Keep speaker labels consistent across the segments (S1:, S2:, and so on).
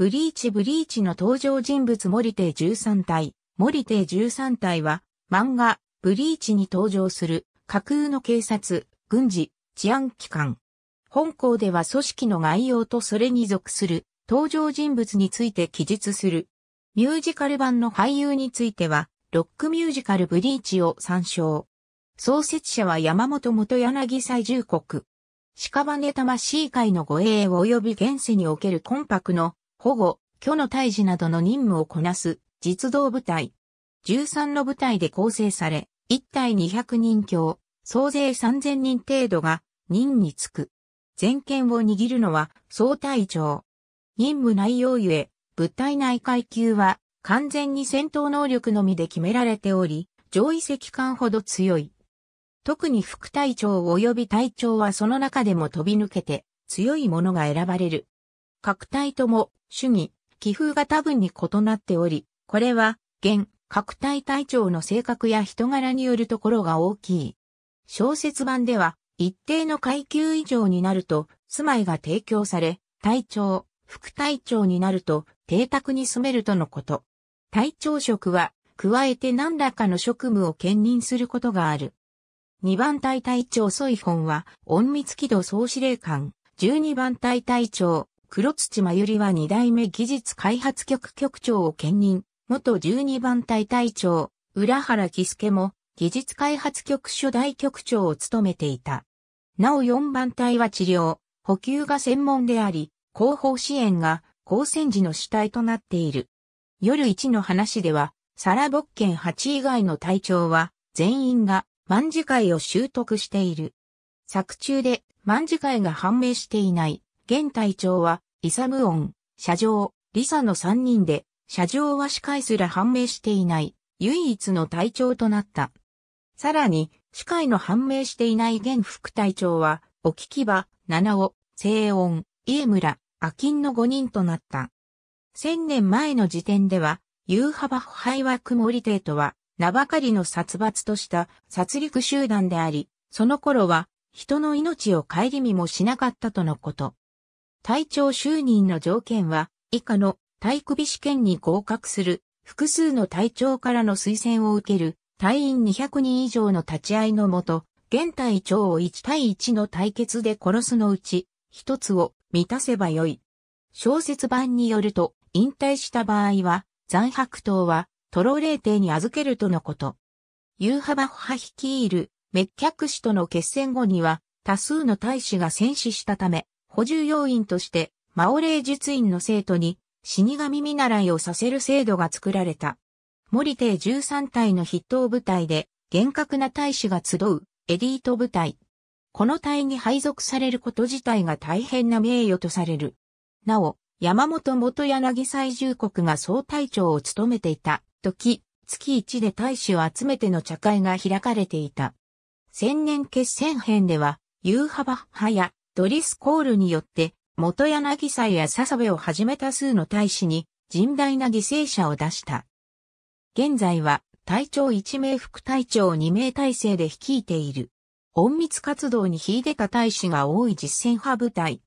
S1: ブリーチブリーチの登場人物森手13体。森手13体は、漫画、ブリーチに登場する、架空の警察、軍事、治安機関。本校では組織の概要とそれに属する、登場人物について記述する。ミュージカル版の俳優については、ロックミュージカルブリーチを参照。創設者は山本元柳最重国。屍魂会の護衛及び現世における魂魄の保護、虚の退治などの任務をこなす実動部隊。13の部隊で構成され、1体200人強、総勢3000人程度が任につく。全権を握るのは総隊長。任務内容ゆえ、物体内階級は完全に戦闘能力のみで決められており、上位席間ほど強い。特に副隊長及び隊長はその中でも飛び抜けて強いものが選ばれる。各体とも主義、気風が多分に異なっており、これは、現、各体隊長の性格や人柄によるところが大きい。小説版では、一定の階級以上になると、住まいが提供され、隊長、副隊長になると、邸宅に住めるとのこと。隊長職は、加えて何らかの職務を兼任することがある。二番隊隊長ソイホンは、隠密軌道総司令官、十二番隊隊長、黒土真由里は二代目技術開発局局長を兼任、元12番隊隊長、浦原喜助も技術開発局初代局長を務めていた。なお4番隊は治療、補給が専門であり、後方支援が高専時の主体となっている。夜1の話では、サラボッケン8以外の隊長は、全員が万次会を習得している。作中で万次会が判明していない現隊長は、イサムオン、社長、リサの3人で、社長は司会すら判明していない、唯一の隊長となった。さらに、司会の判明していない現副隊長は、お聞き場、七尾、静音、家村、アキの5人となった。千年前の時点では、ユーハバ腐敗は曇り帝とは、名ばかりの殺伐とした殺戮集団であり、その頃は、人の命を顧みもしなかったとのこと。隊長就任の条件は、以下の体育美試験に合格する、複数の隊長からの推薦を受ける、隊員200人以上の立ち会いのもと、現隊長を1対1の対決で殺すのうち、一つを満たせばよい。小説版によると、引退した場合は、残白党は、トロレー帝に預けるとのこと。ユーハバッハ率いる、滅却師との決戦後には、多数の大使が戦死したため、補充要員として、マオレイ。術院の生徒に死神見習いをさせる制度が作られた。森帝13体の筆頭部隊で、厳格な大使が集うエリート部隊。この隊に配属されること自体が大変な名誉とされる。なお、山本元柳最重国が総隊長を務めていた時、月1で大使を集めての茶会が開かれていた。千年決戦編では、夕幅派やドリス・コールによって、元柳祭や笹部をはじめ多数の大使に、甚大な犠牲者を出した。現在は、隊長1名副隊長2名体制で率いている。隠密活動に秀でた大使が多い実戦派部隊。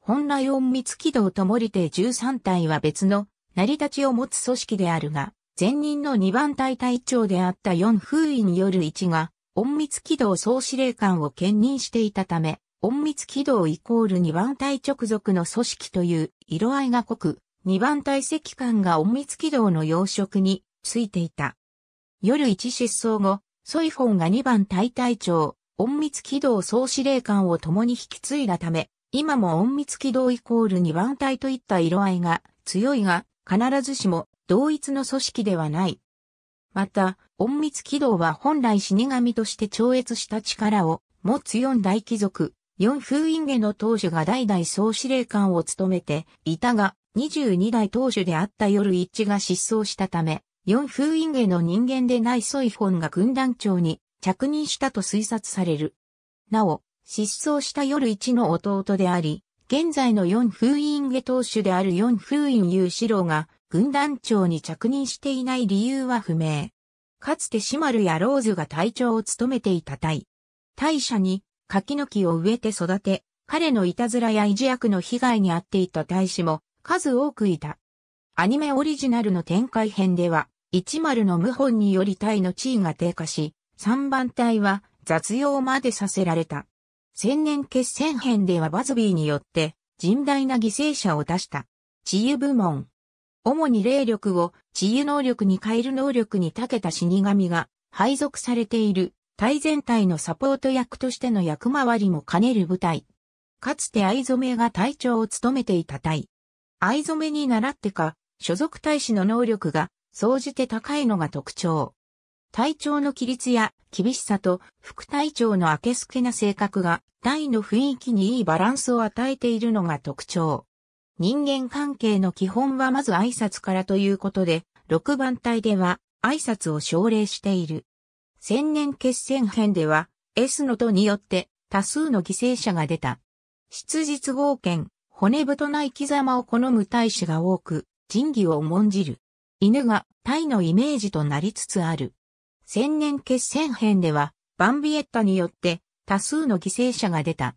S1: 本来隠密軌動と森手13隊は別の成り立ちを持つ組織であるが、前任の2番隊隊長であった4風位による1が、隠密軌動総司令官を兼任していたため、隠密軌道イコール二番体直属の組織という色合いが濃く、二番体石官が隠密軌道の養殖についていた。夜一失踪後、ソイフォンが二番隊隊長、隠密軌道総司令官を共に引き継いだため、今も隠密軌道イコール二番隊といった色合いが強いが、必ずしも同一の組織ではない。また、隠密軌道は本来死神として超越した力を持つ四大貴族、四風院家の当主が代々総司令官を務めていたが、22代当主であった夜一が失踪したため、四風院家の人間でないソイフォンが軍団長に着任したと推察される。なお、失踪した夜一の弟であり、現在の四風院下当主である四風院雄志郎が軍団長に着任していない理由は不明。かつてシマルやローズが隊長を務めていた隊。大社に柿の木を植えて育て、彼のいたずらや維持悪の被害に遭っていた大使も数多くいた。アニメオリジナルの展開編では、一丸の謀反により隊の地位が低下し、三番隊は雑用までさせられた。千年決戦編ではバズビーによって甚大な犠牲者を出した。治癒部門。主に霊力を治癒能力に変える能力に長けた死神が配属されている隊全体のサポート役としての役回りも兼ねる部隊。かつて藍染が隊長を務めていた隊。藍染に習ってか、所属大使の能力が、総じて高いのが特徴。隊長の規律や厳しさと副隊長の明けすけな性格が隊の雰囲気にいいバランスを与えているのが特徴。人間関係の基本はまず挨拶からということで、6番隊では挨拶を奨励している。千年決戦編では、S の都によって多数の犠牲者が出た。質実合憲、骨太な生き様を好む大使が多く、仁義を重んじる。犬がタイのイメージとなりつつある。千年決戦編では、バンビエッタによって多数の犠牲者が出た。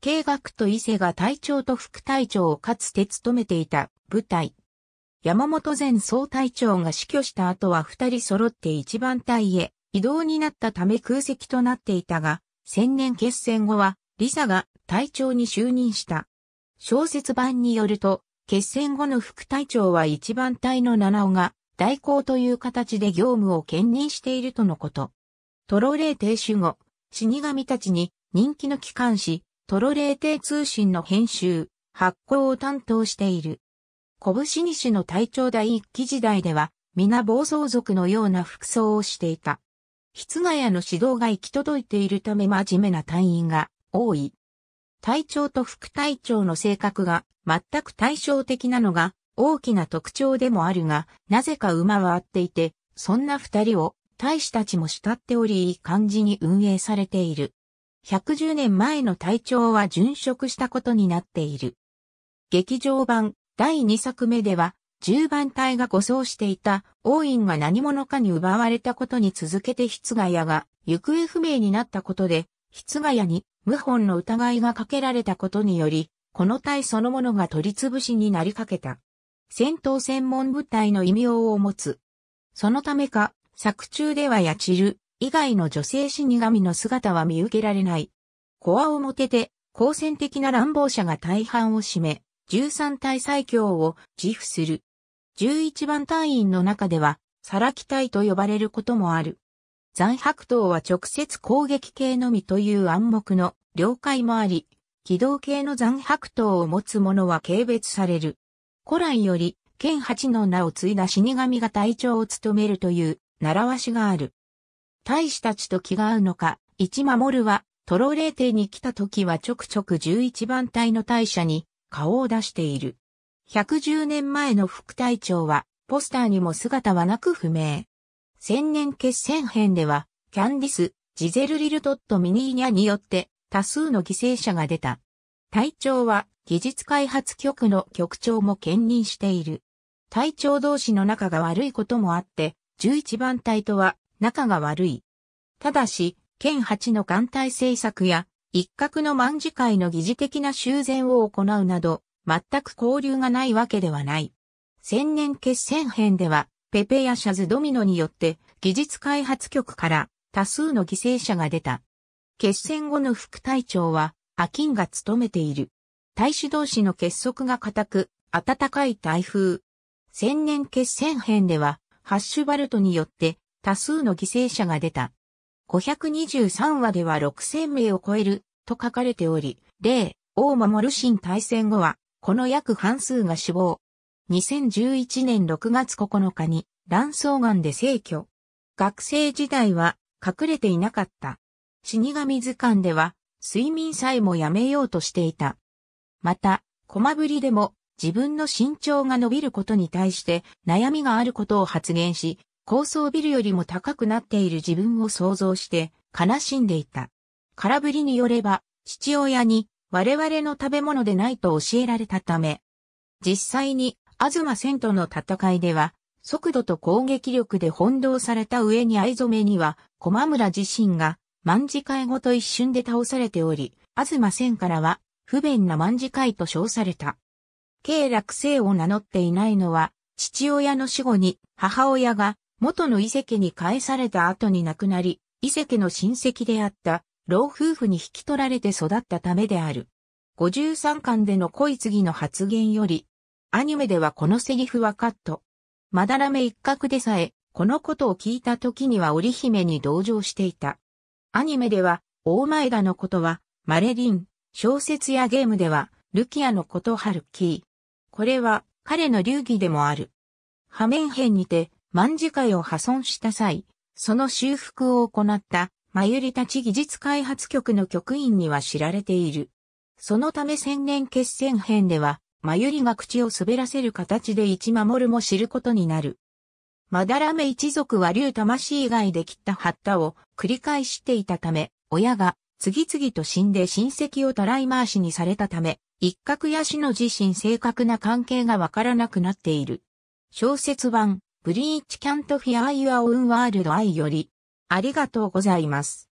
S1: 計学と伊勢が隊長と副隊長をかつて務めていた部隊。山本前総隊長が死去した後は二人揃って一番隊へ移動になったため空席となっていたが、千年決戦後は、リサが隊長に就任した。小説版によると、決戦後の副隊長は一番隊の七尾が、代行という形で業務を兼任しているとのこと。トロレー停止後、死神たちに人気の機関誌、トロレー帝通信の編集、発行を担当している。拳西の隊長第一期時代では、皆暴走族のような服装をしていた。室外屋の指導が行き届いているため真面目な隊員が多い。隊長と副隊長の性格が全く対照的なのが大きな特徴でもあるが、なぜか馬は合っていて、そんな二人を大使たちも慕っておりいい感じに運営されている。110年前の隊長は殉職したことになっている。劇場版第2作目では10番隊が護送していた、王院が何者かに奪われたことに続けて筆ヶ谷が行方不明になったことで、筆ヶ谷に謀反の疑いがかけられたことにより、この隊そのものが取り潰しになりかけた。戦闘専門部隊の異名を持つ。そのためか、作中ではやちる以外の女性死神の姿は見受けられない。コアをてて、好戦的な乱暴者が大半を占め、13体最強を自負する。11番隊員の中では、サラキ隊と呼ばれることもある。残白刀は直接攻撃系のみという暗黙の了解もあり、機動系の残白刀を持つ者は軽蔑される。古来より、剣八の名を継いだ死神が隊長を務めるという習わしがある。大使たちと気が合うのか、一守は、トロレーテに来た時はちょくちょく11番隊の大社に顔を出している。110年前の副隊長は、ポスターにも姿はなく不明。千年決戦編では、キャンディス、ジゼル・リルトット・ミニーニャによって多数の犠牲者が出た。隊長は技術開発局の局長も兼任している。隊長同士の仲が悪いこともあって、11番隊とは仲が悪い。ただし、県8の艦隊政策や一角の万事会の疑似的な修繕を行うなど、全く交流がないわけではない。千年決戦編では、ペペやシャズドミノによって技術開発局から多数の犠牲者が出た。決戦後の副隊長はアキンが務めている。大使同士の結束が固く、暖かい台風。千年決戦編ではハッシュバルトによって多数の犠牲者が出た。523話では6000名を超えると書かれており、例、を守新大戦後はこの約半数が死亡。2011年6月9日に卵巣癌で逝去。学生時代は隠れていなかった。死神図鑑では睡眠さえもやめようとしていた。また、駒ぶりでも自分の身長が伸びることに対して悩みがあることを発言し、高層ビルよりも高くなっている自分を想像して悲しんでいた。空振りによれば、父親に我々の食べ物でないと教えられたため、実際に、東千との戦いでは、速度と攻撃力で翻弄された上に藍染めには、駒村自身が、万字会ごと一瞬で倒されており、東千からは、不便な万字会と称された。慶楽性を名乗っていないのは、父親の死後に、母親が、元の遺跡に返された後に亡くなり、遺跡の親戚であった、老夫婦に引き取られて育ったためである。53巻での恋次の発言より、アニメではこのセリフはカット。まだらめ一角でさえ、このことを聞いた時には織姫に同情していた。アニメでは、大前田のことは、マレリン、小説やゲームでは、ルキアのことハルキー。これは、彼の流儀でもある。破面編にて、万字会を破損した際、その修復を行ったマユリたち技術開発局の局員には知られている。そのため千年決戦編では、マユリが口を滑らせる形で一守も知ることになる。マダラメ一族は竜魂以外で切ったハッタを繰り返していたため、親が次々と死んで親戚をたらい回しにされたため、一角や死の自身正確な関係がわからなくなっている。小説版、ブリーチキャントフィア・アイ・ア・オン・ワールド・アイより、ありがとうございます。